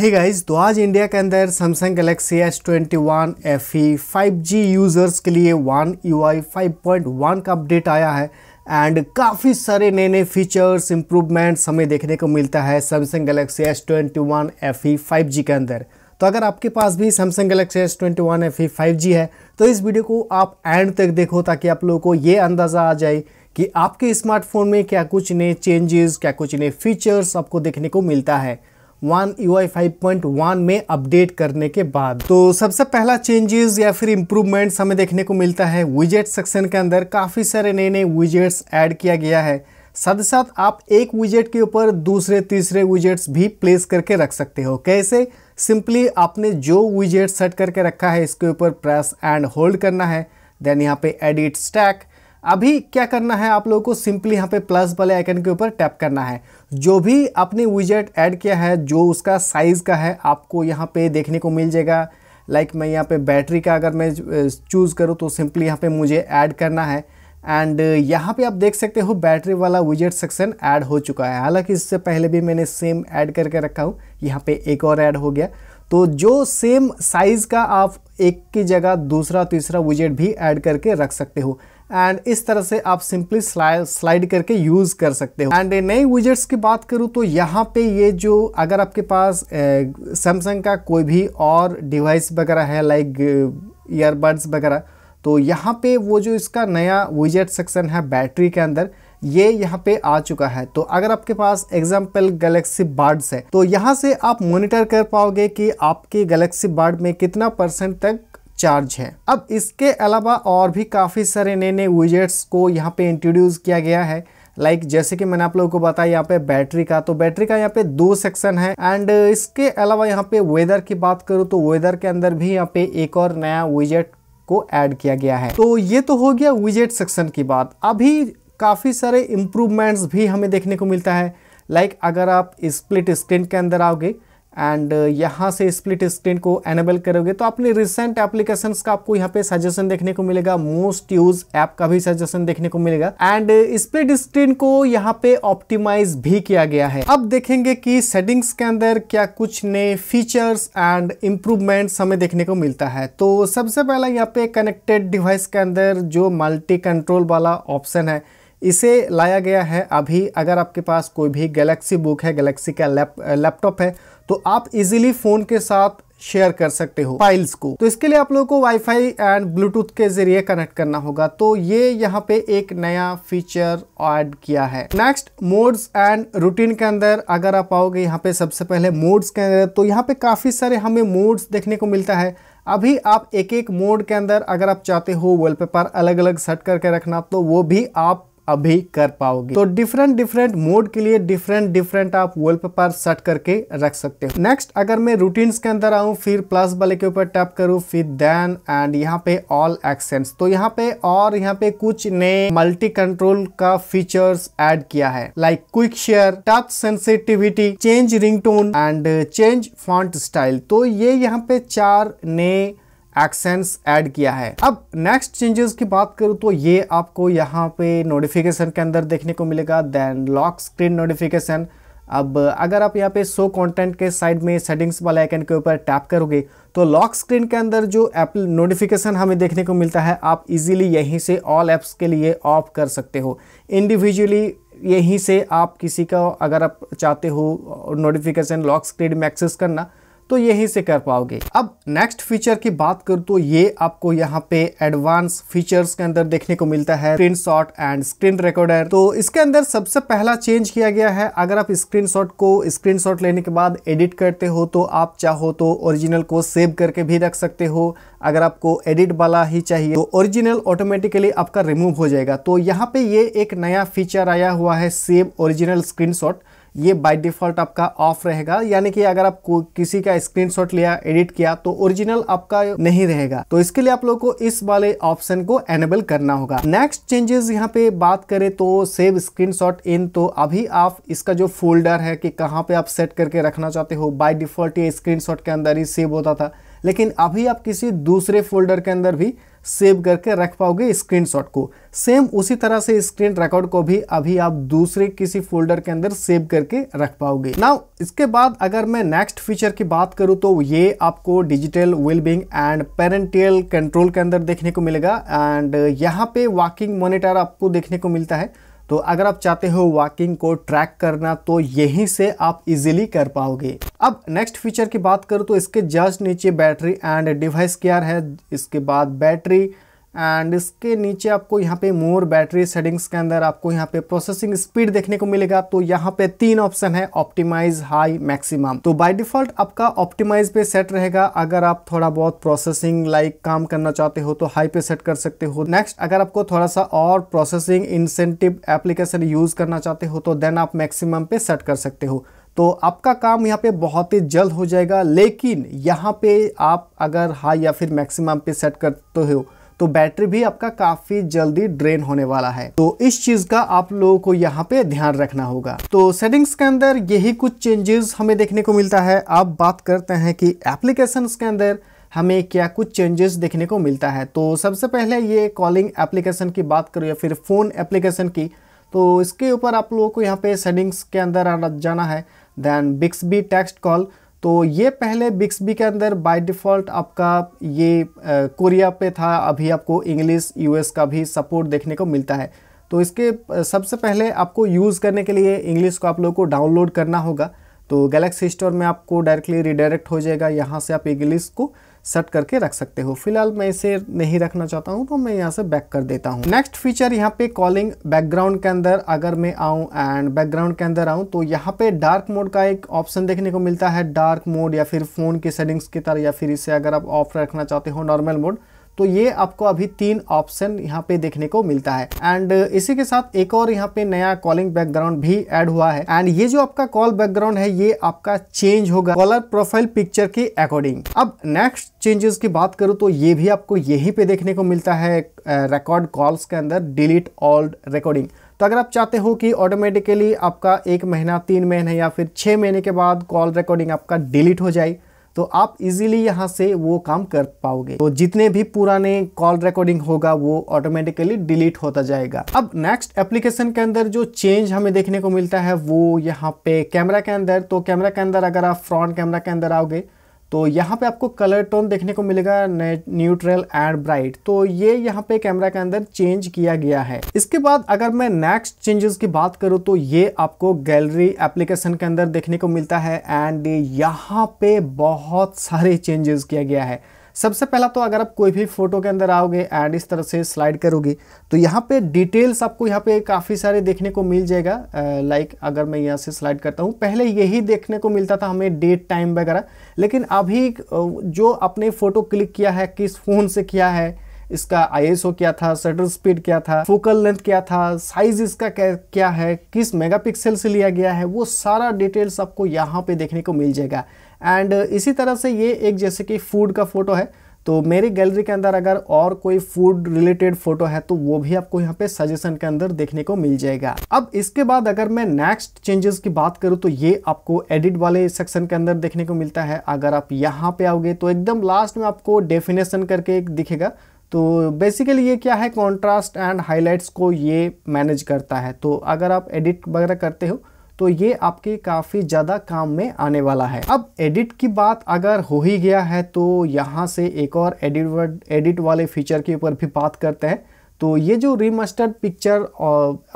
hey guys तो आज India के अंदर Samsung Galaxy S twenty one F E five G users के लिए one U I five point one का अपडेट आया है एंड काफ़ी सारे नए नए फीचर्स इम्प्रूवमेंट्स हमें देखने को मिलता है Samsung Galaxy S twenty one F E five G के अंदर तो अगर आपके पास भी Samsung Galaxy S twenty one F E five G है तो इस वीडियो को आप एंड तक देखो ताकि आप लोगों को ये अंदाज़ा आ जाए कि आपके स्मार्टफोन में क्या कुछ नए चेंजेस क्या कुछ नए फीचर्स आपको देखने को मिलता है one U I five point one में अपडेट करने के बाद तो सबसे पहला चेंजेस या फिर इम्प्रूवमेंट्स हमें देखने को मिलता है विजेट सेक्शन के अंदर काफ़ी सारे नए नए विजेट्स ऐड किया गया है साथ ही साथ आप एक विजेट के ऊपर दूसरे तीसरे विजेट्स भी प्लेस करके रख सकते हो कैसे सिंपली आपने जो विजेट सेट करके रखा है इसके ऊपर प्रेस एंड होल्ड करना है देन यहाँ पे एडिट स्टैक अभी क्या करना है आप लोगों को सिंपली यहाँ पे प्लस वाले आइकन के ऊपर टैप करना है जो भी आपने विजेट ऐड किया है जो उसका साइज़ का है आपको यहाँ पे देखने को मिल जाएगा लाइक मैं यहाँ पे बैटरी का अगर मैं चूज़ करूँ तो सिंपली यहाँ पे मुझे ऐड करना है एंड यहाँ पे आप देख सकते हो बैटरी वाला विजेट सेक्शन ऐड हो चुका है हालांकि इससे पहले भी मैंने सेम ऐड करके रखा हूँ यहाँ पे एक और ऐड हो गया तो जो सेम साइज़ का आप एक की जगह दूसरा तीसरा विजेट भी ऐड करके रख सकते हो एंड इस तरह से आप सिंपली स्लाइड करके यूज़ कर सकते हो एंड नए विजेट्स की बात करूँ तो यहाँ पे ये जो अगर आपके पास सैमसंग का कोई भी और डिवाइस वगैरह है लाइक ईयरबड्स वगैरह तो यहाँ पे वो जो इसका नया विजेट सेक्शन है बैटरी के अंदर ये यहाँ पे आ चुका है तो अगर आपके पास एग्जाम्पल गैलेक्सी बार्ड्स है तो यहाँ से आप मॉनिटर कर पाओगे कि आपके गैलेक्सी बार्ड में कितना परसेंट तक चार्ज है अब इसके अलावा और भी काफ़ी सारे नए नए विजेट्स को यहाँ पे इंट्रोड्यूस किया गया है लाइक like, जैसे कि मैंने आप लोगों को बताया यहाँ पे बैटरी का तो बैटरी का यहाँ पे दो सेक्शन है एंड इसके अलावा यहाँ पे वेदर की बात करूँ तो वेदर के अंदर भी यहाँ पे एक और नया विजेट को ऐड किया गया है तो ये तो हो गया विजेट सेक्शन की बात अभी काफ़ी सारे इम्प्रूवमेंट्स भी हमें देखने को मिलता है लाइक like, अगर आप स्प्लिट स्क्रीन के अंदर आओगे एंड uh, यहाँ से स्प्लिट स्क्रीन को एनेबल करोगे तो अपने रिसेंट एप्लीकेशन का आपको यहाँ पे सजेशन देखने को मिलेगा मोस्ट यूज ऐप का भी सजेशन देखने को मिलेगा एंड स्प्लिट स्क्रीन को यहाँ पे ऑप्टिमाइज भी किया गया है अब देखेंगे कि सेटिंग्स के अंदर क्या कुछ नए फीचर्स एंड इम्प्रूवमेंट हमें देखने को मिलता है तो सबसे पहला यहाँ पे कनेक्टेड डिवाइस के अंदर जो मल्टी कंट्रोल वाला ऑप्शन है इसे लाया गया है अभी अगर आपके पास कोई भी गैलेक्सी बुक है गैलेक्सी का लैप लैपटॉप है तो आप इजीली फ़ोन के साथ शेयर कर सकते हो फाइल्स को तो इसके लिए आप लोगों को वाईफाई एंड ब्लूटूथ के जरिए कनेक्ट करना होगा तो ये यहाँ पे एक नया फीचर ऐड किया है नेक्स्ट मोड्स एंड रूटीन के अंदर अगर आप आओगे यहाँ पे सबसे पहले मोड्स के अंदर तो यहाँ पे काफ़ी सारे हमें मोड्स देखने को मिलता है अभी आप एक एक मोड के अंदर अगर आप चाहते हो वॉलपेपर अलग अलग सेट करके रखना तो वो भी आप अभी कर पाओगे तो डिफरेंट डिफरेंट मोड के लिए डिफरेंट डिफरेंट आप वॉलपेपर सेट करके रख सकते हो नेक्स्ट अगर मैं रूटीन के अंदर आऊँ फिर प्लस वाले के ऊपर टैप करूँ फिर देन एंड यहाँ पे ऑल एक्सेंट्स तो यहाँ पे और यहाँ पे कुछ नए मल्टी कंट्रोल का फीचर्स एड किया है like quick share touch sensitivity change ringtone and change font style तो ये यहाँ पे चार नए एक्सेंस ऐड किया है अब नेक्स्ट चेंजेस की बात करूँ तो ये आपको यहाँ पे नोटिफिकेशन के अंदर देखने को मिलेगा देन लॉक स्क्रीन नोटिफिकेशन अब अगर आप यहाँ पे शो कंटेंट के साइड में सेटिंग्स वाले आइकन के ऊपर टैप करोगे तो लॉक स्क्रीन के अंदर जो एप नोटिफिकेशन हमें देखने को मिलता है आप इजीली यहीं से ऑल ऐप्स के लिए ऑफ कर सकते हो इंडिविजुअली यहीं से आप किसी का अगर आप चाहते हो नोटिफिकेशन लॉक स्क्रीन में एक्सेस करना तो यहीं से कर पाओगे अब नेक्स्ट फीचर की बात करूँ तो ये आपको यहाँ पे एडवांस फीचर्स के अंदर देखने को मिलता है स्क्रीन एंड स्क्रीन रिकॉर्डर तो इसके अंदर सबसे पहला चेंज किया गया है अगर आप स्क्रीन को स्क्रीन लेने के बाद एडिट करते हो तो आप चाहो तो ओरिजिनल को सेव करके भी रख सकते हो अगर आपको एडिट वाला ही चाहिए तो ओरिजिनल ऑटोमेटिकली आपका रिमूव हो जाएगा तो यहाँ पे ये एक नया फीचर आया हुआ है सेव ओरिजिनल स्क्रीनशॉट ये बाय डिफ़ॉल्ट आपका ऑफ रहेगा यानी कि अगर आप किसी का स्क्रीनशॉट लिया एडिट किया तो ओरिजिनल आपका नहीं रहेगा तो इसके लिए आप लोग को इस वाले ऑप्शन को एनेबल करना होगा नेक्स्ट चेंजेस यहाँ पे बात करें तो सेव स्क्रीनशॉट इन तो अभी आप इसका जो फोल्डर है कि कहाँ पे आप सेट करके रखना चाहते हो बाई डिफॉल्ट ये स्क्रीन के अंदर ही सेव होता था लेकिन अभी आप किसी दूसरे फोल्डर के अंदर भी सेव करके रख पाओगे स्क्रीनशॉट को सेम उसी तरह से स्क्रीन रिकॉर्ड को भी अभी आप दूसरे किसी फोल्डर के अंदर सेव करके रख पाओगे नाउ इसके बाद अगर मैं नेक्स्ट फीचर की बात करूं तो ये आपको digital wellbeing and parental control के अंदर देखने को मिलेगा एंड यहाँ पे वॉकिंग मोनिटर आपको देखने को मिलता है तो अगर आप चाहते हो वॉकिंग को ट्रैक करना तो यहीं से आप इजीली कर पाओगे अब नेक्स्ट फीचर की बात करूँ तो इसके जस्ट नीचे बैटरी एंड डिवाइस केयर है इसके बाद बैटरी एंड इसके नीचे आपको यहाँ पे मोर बैटरी सेटिंग्स के अंदर आपको यहाँ पे प्रोसेसिंग स्पीड देखने को मिलेगा तो यहाँ पे तीन ऑप्शन है ऑप्टिमाइज हाई मैक्सिमम तो बाय डिफॉल्ट आपका ऑप्टिमाइज पे सेट रहेगा अगर आप थोड़ा बहुत प्रोसेसिंग लाइक like, काम करना चाहते हो तो हाई पे सेट कर सकते हो नेक्स्ट अगर आपको थोड़ा सा और प्रोसेसिंग इंसेंटिव एप्लीकेशन यूज करना चाहते हो तो देन आप मैक्सिमम पे सेट कर सकते हो तो आपका काम यहाँ पे बहुत ही जल्द हो जाएगा लेकिन यहाँ पे आप अगर हाई या फिर मैक्सिमम पे सेट करते हो तो बैटरी भी आपका काफ़ी जल्दी ड्रेन होने वाला है तो इस चीज़ का आप लोगों को यहाँ पे ध्यान रखना होगा तो सेटिंग्स के अंदर यही कुछ चेंजेस हमें देखने को मिलता है अब बात करते हैं कि एप्लीकेशन के अंदर हमें क्या कुछ चेंजेस देखने को मिलता है तो सबसे पहले ये कॉलिंग एप्लीकेशन की बात करो या फिर फ़ोन एप्लीकेशन की तो इसके ऊपर आप लोगों को यहाँ पे सेटिंग्स के अंदर जाना है then Bixby text call तो ये पहले बिक्सबी के अंदर बाय डिफ़ॉल्ट आपका ये कोरिया पे था अभी आपको इंग्लिश यूएस का भी सपोर्ट देखने को मिलता है तो इसके सबसे पहले आपको यूज़ करने के लिए इंग्लिश को आप लोगों को डाउनलोड करना होगा तो गैलेक्सी स्टोर में आपको डायरेक्टली रिडायरेक्ट हो जाएगा यहाँ से आप इंग्लिस को सेट करके रख सकते हो फिलहाल मैं इसे नहीं रखना चाहता हूँ तो मैं यहाँ से बैक कर देता हूँ नेक्स्ट फीचर यहाँ पे कॉलिंग बैकग्राउंड के अंदर अगर मैं आऊँ एंड बैकग्राउंड के अंदर आऊँ तो यहाँ पे डार्क मोड का एक ऑप्शन देखने को मिलता है डार्क मोड या फिर फ़ोन की सेटिंग्स की तरह या फिर इसे अगर आप ऑफ रखना चाहते हो नॉर्मल मोड तो ये आपको अभी तीन ऑप्शन यहाँ पे देखने को मिलता है एंड इसी के साथ एक और यहाँ पे नया कॉलिंग बैकग्राउंड भी ऐड हुआ है एंड ये जो आपका कॉल बैकग्राउंड है ये आपका चेंज होगा कॉलर प्रोफाइल पिक्चर के अकॉर्डिंग अब नेक्स्ट चेंजेस की बात करूँ तो ये भी आपको यही पे देखने को मिलता है रिकॉर्ड कॉल्स के अंदर डिलीट ऑल रिकॉर्डिंग तो अगर आप चाहते हो कि ऑटोमेटिकली आपका एक महीना तीन महीने या फिर छः महीने के बाद कॉल रिकॉर्डिंग आपका डिलीट हो जाए तो आप इजीली यहां से वो काम कर पाओगे तो जितने भी पुराने कॉल रिकॉर्डिंग होगा वो ऑटोमेटिकली डिलीट होता जाएगा अब नेक्स्ट एप्लीकेशन के अंदर जो चेंज हमें देखने को मिलता है वो यहाँ पे कैमरा के अंदर तो कैमरा के अंदर अगर आप फ्रंट कैमरा के अंदर आओगे तो यहाँ पे आपको कलर टोन देखने को मिलेगा न्यूट्रल एंड ब्राइट तो ये यहाँ पे कैमरा के अंदर चेंज किया गया है इसके बाद अगर मैं नेक्स्ट चेंजेस की बात करूँ तो ये आपको गैलरी एप्लीकेशन के अंदर देखने को मिलता है एंड यहाँ पे बहुत सारे चेंजेस किया गया है सबसे पहला तो अगर आप कोई भी फोटो के अंदर आओगे एंड इस तरह से स्लाइड करोगे तो यहाँ पे डिटेल्स आपको यहाँ पे काफ़ी सारे देखने को मिल जाएगा लाइक अगर मैं यहाँ से स्लाइड करता हूँ पहले यही देखने को मिलता था हमें डेट टाइम वगैरह लेकिन अभी जो आपने फ़ोटो क्लिक किया है किस फ़ोन से किया है इसका आईएसओ क्या था सटर स्पीड क्या था फोकल लेंथ क्या था साइज इसका क्या, क्या है किस मेगापिक्सल से लिया गया है वो सारा डिटेल्स आपको यहाँ पे देखने को मिल जाएगा एंड uh, इसी तरह से ये एक जैसे कि फूड का फ़ोटो है तो मेरी गैलरी के अंदर अगर और कोई फूड रिलेटेड फ़ोटो है तो वो भी आपको यहाँ पे सजेशन के अंदर देखने को मिल जाएगा अब इसके बाद अगर मैं नेक्स्ट चेंजेस की बात करूँ तो ये आपको एडिट वाले सेक्शन के अंदर देखने को मिलता है अगर आप यहाँ पे आओगे तो एकदम लास्ट में आपको डेफिनेशन करके एक दिखेगा तो बेसिकली ये क्या है कॉन्ट्रास्ट एंड हाईलाइट्स को ये मैनेज करता है तो अगर आप एडिट वगैरह करते हो तो ये आपके काफ़ी ज़्यादा काम में आने वाला है अब एडिट की बात अगर हो ही गया है तो यहाँ से एक और एडिट एडिट वाले फीचर के ऊपर भी बात करते हैं तो ये जो रिमस्टर्ड पिक्चर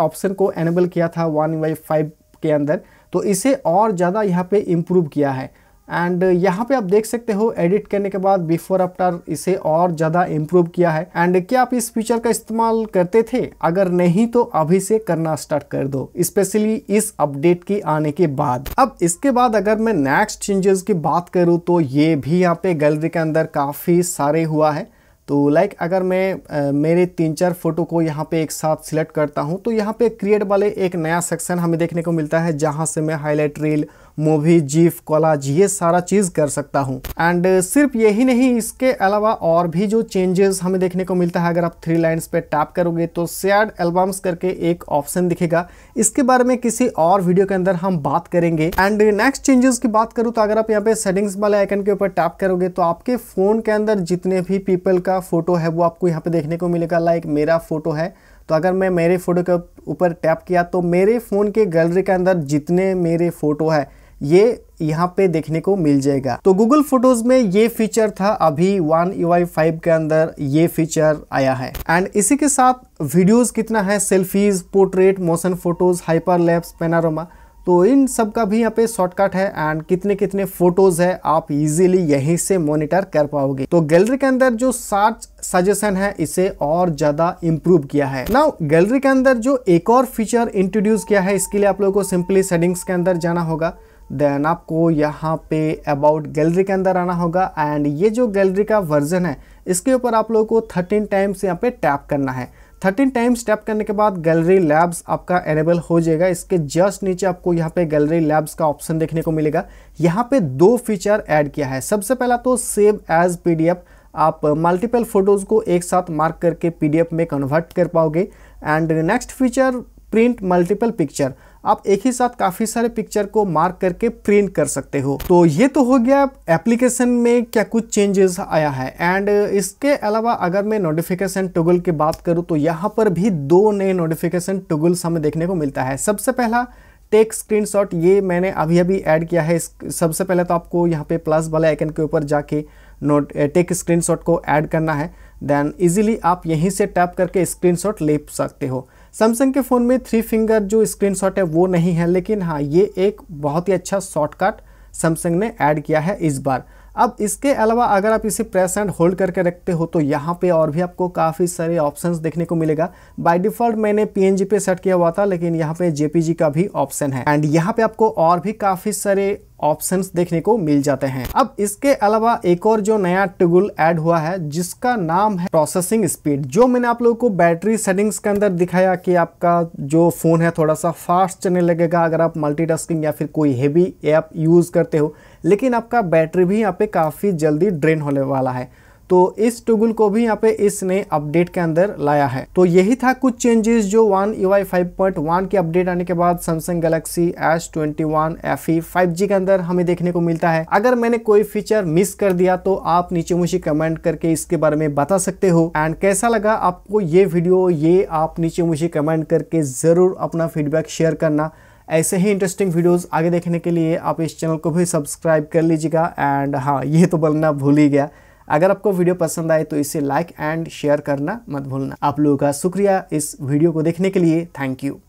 ऑप्शन को एनेबल किया था वन बाई फाइव के अंदर तो इसे और ज़्यादा यहाँ पे इम्प्रूव किया है एंड uh, यहाँ पे आप देख सकते हो एडिट करने के बाद बिफोर आफ्टर इसे और ज़्यादा इम्प्रूव किया है एंड क्या आप इस फीचर का इस्तेमाल करते थे अगर नहीं तो अभी से करना स्टार्ट कर दो स्पेशली इस अपडेट के आने के बाद अब इसके बाद अगर मैं नेक्स्ट चेंजेस की बात करूँ तो ये भी यहाँ पे गैलरी के अंदर काफ़ी सारे हुआ है तो लाइक like अगर मैं आ, मेरे तीन चार फोटो को यहाँ पे एक साथ सिलेक्ट करता हूँ तो यहाँ पे क्रिएट वाले एक नया सेक्शन हमें देखने को मिलता है जहाँ से मैं highlight reel movie GIF collage ये सारा चीज़ कर सकता हूँ एंड सिर्फ यही नहीं इसके अलावा और भी जो चेंजेस हमें देखने को मिलता है अगर आप थ्री लाइन्स पे टैप करोगे तो सैड एल्बम्स करके एक ऑप्शन दिखेगा इसके बारे में किसी और वीडियो के अंदर हम बात करेंगे एंड नेक्स्ट चेंजेस की बात करूँ तो अगर आप यहाँ पे सेटिंग्स वाले आइकन के ऊपर टैप करोगे तो आपके फ़ोन के अंदर जितने भी पीपल का फोटो है वो आपको यहाँ पे देखने को मिलेगा लाइक मेरा फोटो है तो अगर मैं मेरे फ़ोटो के ऊपर टैप किया तो मेरे फ़ोन के गैलरी के अंदर जितने मेरे फ़ोटो है ये यहाँ पे देखने को मिल जाएगा तो गूगल फोटोज में ये फीचर था अभी वन यू आई फाइव के अंदर ये फीचर आया है एंड इसी के साथ वीडियोस कितना है selfies portrait motion photos hyper lapse panorama तो इन सब का भी यहाँ पे शॉर्टकट है एंड कितने कितने फोटोज है आप इजीली यहीं से मॉनिटर कर पाओगे तो गैलरी के अंदर जो सर्च सजेशन है इसे और ज्यादा इंप्रूव किया है ना गैलरी के अंदर जो एक और फीचर इंट्रोड्यूस किया है इसके लिए आप लोगों को सिंपली सेटिंग्स के अंदर जाना होगा देन आपको यहाँ पे अबाउट गैलरी के अंदर आना होगा एंड ये जो गैलरी का वर्जन है इसके ऊपर आप लोगों को थर्टीन टाइम्स यहाँ पे टैप करना है थर्टीन टाइम्स टैप करने के बाद गैलरी लैब्स आपका एनेबल हो जाएगा इसके जस्ट नीचे आपको यहाँ पे गैलरी लैब्स का ऑप्शन देखने को मिलेगा यहाँ पे दो फीचर ऐड किया है सबसे पहला तो सेव एज पी आप मल्टीपल फोटोज़ को एक साथ मार्क करके पी में कन्वर्ट कर पाओगे and next feature print multiple picture आप एक ही साथ काफ़ी सारे पिक्चर को मार्क करके प्रिंट कर सकते हो तो ये तो हो गया एप्लीकेशन में क्या कुछ चेंजेस आया है एंड इसके अलावा अगर मैं नोटिफिकेशन टुगल की बात करूँ तो यहाँ पर भी दो नए नोटिफिकेशन टुगल्स हमें देखने को मिलता है सबसे पहला टेक स्क्रीन ये मैंने अभी अभी ऐड किया है सबसे पहले तो आपको यहाँ पे प्लस वाले आइकन के ऊपर जाके नोट टेक स्क्रीनशॉट को ऐड करना है देन इजीली आप यहीं से टैप करके स्क्रीनशॉट ले सकते हो सैमसंग के फ़ोन में थ्री फिंगर जो स्क्रीन शॉट है वो नहीं है लेकिन हाँ ये एक बहुत ही अच्छा शॉर्टकट सैमसंग ने ऐड किया है इस बार अब इसके अलावा अगर आप इसे प्रेस एंड होल्ड करके रखते हो तो यहाँ पे और भी आपको काफ़ी सारे ऑप्शंस देखने को मिलेगा बाय डिफ़ॉल्ट मैंने पीएनजी पे सेट किया हुआ था लेकिन यहाँ पे जेपीजी का भी ऑप्शन है एंड यहाँ पे आपको और भी काफ़ी सारे ऑप्शंस देखने को मिल जाते हैं अब इसके अलावा एक और जो नया टूगुल ऐड हुआ है जिसका नाम है प्रोसेसिंग स्पीड जो मैंने आप लोगों को बैटरी सेटिंग्स के अंदर दिखाया कि आपका जो फ़ोन है थोड़ा सा फास्ट चलने लगेगा अगर आप मल्टीटास्किंग या फिर कोई हेवी ऐप यूज़ करते हो लेकिन आपका बैटरी भी यहाँ पे काफ़ी जल्दी ड्रेन होने वाला है तो इस टूगल को भी यहाँ पे नए अपडेट के अंदर लाया है तो यही था कुछ चेंजेस जो one U I five point one के अपडेट आने के बाद Samsung Galaxy S twenty one F E five G के अंदर हमें देखने को मिलता है अगर मैंने कोई फीचर मिस कर दिया तो आप नीचे मुझे कमेंट करके इसके बारे में बता सकते हो एंड कैसा लगा आपको ये वीडियो ये आप नीचे मुझे कमेंट करके ज़रूर अपना फीडबैक शेयर करना ऐसे ही इंटरेस्टिंग वीडियोस आगे देखने के लिए आप इस चैनल को भी सब्सक्राइब कर लीजिएगा एंड हाँ ये तो बोलना भूल ही गया अगर आपको वीडियो पसंद आए तो इसे लाइक एंड शेयर करना मत भूलना आप लोगों का शुक्रिया इस वीडियो को देखने के लिए थैंक यू